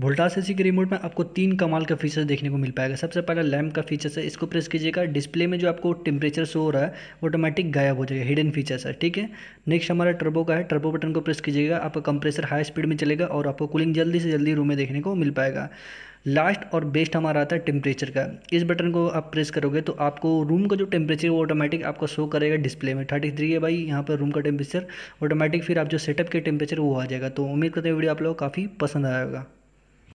Voltas AC के remote में आपको तीन कमाल का फीचर देखने को मिल पाएगा सबसे पहला लैम्प का फीचर्स है इसको प्रेस कीजिएगा डिस्प्ले में जो आपको टेम्परेचर शो हो रहा है वो ऑटोमेटिक गायब हो जाएगा हिडन फीचर्स है ठीक है नेक्स्ट हमारा टर्बो का है टर्बो बटन को प्रेस कीजिएगा आपका कंप्रेसर हाई स्पीड में चलेगा और आपको कूलिंग जल्दी से जल्दी रूम में देखने को मिल पाएगा लास्ट और बेस्ट हमारा आता है टेम्परेचर का इस बटन को आप प्रेस करोगे तो आपको रूम का जो टेम्परेचर वो ऑटोमेटिक आपको शो करेगा डिस्प्ले में थर्टी थ्री है भाई यहाँ पर रूम का टेम्परेचर ऑटोमेटिक फिर आप जो सेटअप के टेम्परेचर वो आ जाएगा तो उम्मीद करते हैं वीडियो आप लोगों को काफ़ी पसंद आएगा